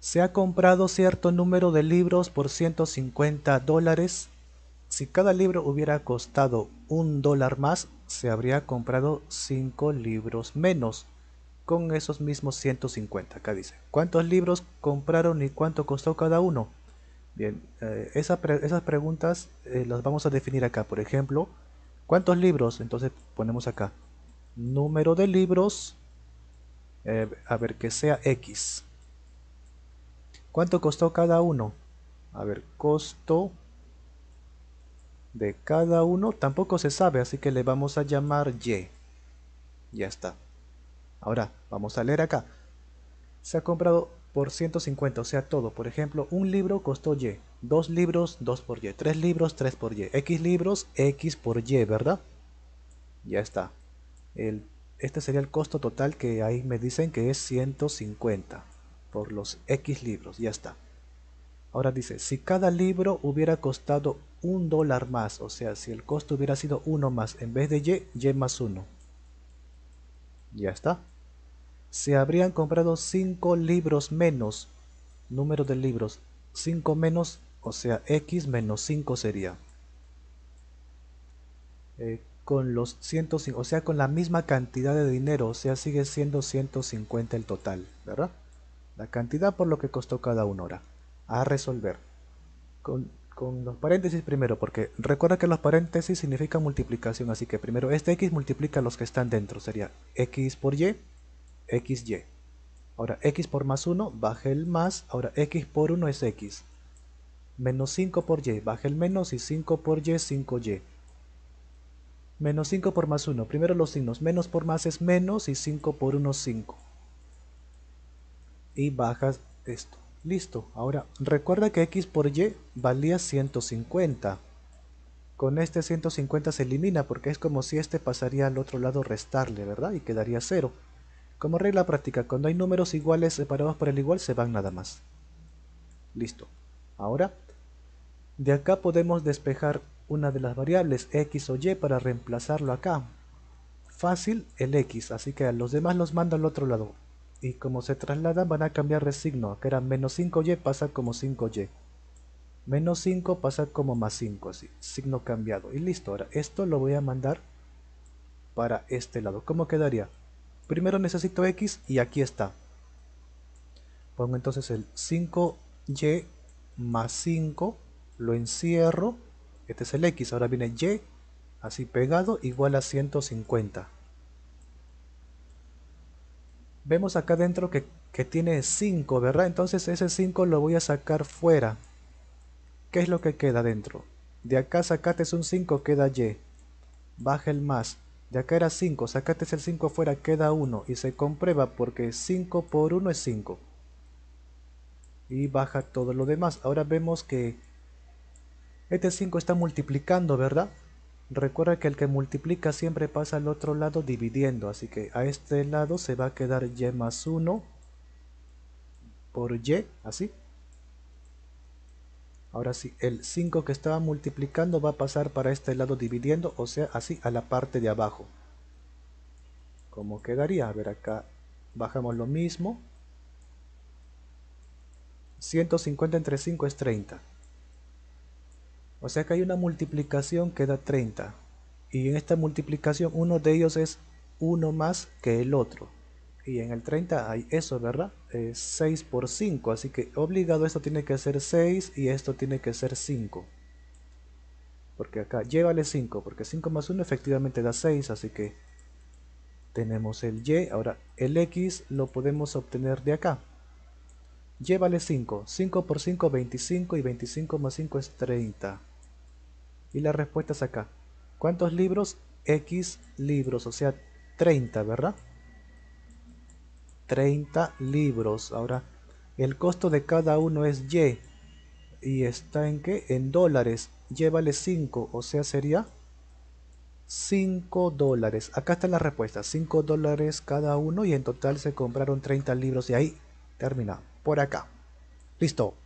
se ha comprado cierto número de libros por 150 dólares. Si cada libro hubiera costado un dólar más, se habría comprado 5 libros menos con esos mismos 150. Acá dice, ¿cuántos libros compraron y cuánto costó cada uno? Bien, eh, esas preguntas eh, las vamos a definir acá. Por ejemplo, ¿cuántos libros? Entonces ponemos acá, número de libros, eh, a ver que sea X ¿Cuánto costó cada uno? A ver, costo de cada uno tampoco se sabe, así que le vamos a llamar Y. Ya está. Ahora, vamos a leer acá. Se ha comprado por 150, o sea, todo. Por ejemplo, un libro costó Y. Dos libros, dos por Y. Tres libros, tres por Y. X libros, X por Y, ¿verdad? Ya está. este sería el costo total que ahí me dicen que es 150 por los X libros, ya está. Ahora dice, si cada libro hubiera costado un dólar más, o sea, si el costo hubiera sido uno más, en vez de Y, Y más uno Ya está. Se habrían comprado 5 libros menos, número de libros, 5 menos, o sea, X menos 5 sería. Eh, con los 105, o sea, con la misma cantidad de dinero, o sea, sigue siendo 150 el total, ¿verdad? la cantidad por lo que costó cada una hora. A resolver. Con, los paréntesis primero, porque recuerda que los paréntesis significan multiplicación, así que primero este x multiplica los que están dentro, sería x por y, xy. Ahora x por más 1, baja el más, ahora x por 1 es x. Menos 5 por y, baja el menos y 5 por y, 5y. Menos 5 por más 1, primero los signos, menos por más es menos y 5 por 1, es 5 y bajas esto. Listo, ahora recuerda que x por y valía 150. Con este 150 se elimina porque es como si este pasaría al otro lado restarle, ¿verdad? Y quedaría 0. Como regla práctica, cuando hay números iguales separados por el igual se van nada más. Listo. Ahora, de acá podemos despejar una de las variables x o y para reemplazarlo acá. Fácil el x, así que a los demás los mando al otro lado y como se trasladan van a cambiar de signo, que era menos 5y pasa como 5y. Menos 5 pasa como más 5, así, signo cambiado. Y listo, ahora esto lo voy a mandar para este lado. ¿Cómo quedaría? Primero necesito x y aquí está. Pongo entonces el 5y más 5, lo encierro, este es el x, ahora viene y, así pegado, igual a 150 vemos acá dentro que, tiene 5, ¿verdad? Entonces ese 5 lo voy a sacar fuera. ¿Qué es lo que queda dentro? De acá sacaste un 5, queda Y. Baja el más. De acá era 5, sacaste el 5 fuera, queda 1. Y se comprueba porque 5 por 1 es 5. Y baja todo lo demás. Ahora vemos que este 5 está multiplicando, ¿verdad? Recuerda que el que multiplica siempre pasa al otro lado dividiendo, así que a este lado se va a quedar y más 1 por y, así. Ahora sí, el 5 que estaba multiplicando va a pasar para este lado dividiendo, o sea, así a la parte de abajo. ¿Cómo quedaría? A ver, acá bajamos lo mismo. 150 entre 5 es 30. O sea que hay una multiplicación que da 30. Y en esta multiplicación uno de ellos es uno más que el otro. Y en el 30 hay eso, ¿verdad? Es 6 por 5. Así que obligado esto tiene que ser 6 y esto tiene que ser 5. Porque acá llévale 5, porque 5 más 1 efectivamente da 6. Así que tenemos el y. Ahora el x lo podemos obtener de acá. Llévale 5. 5 por 5, 25 y 25 más 5 es 30. Y la respuesta es acá. ¿Cuántos libros? X libros, o sea, 30, ¿verdad? 30 libros. Ahora, el costo de cada uno es Y. ¿Y está en qué? En dólares. Y vale 5, o sea, sería 5 dólares. Acá está la respuesta. 5 dólares cada uno y en total se compraron 30 libros. Y ahí termina. Por acá. Listo.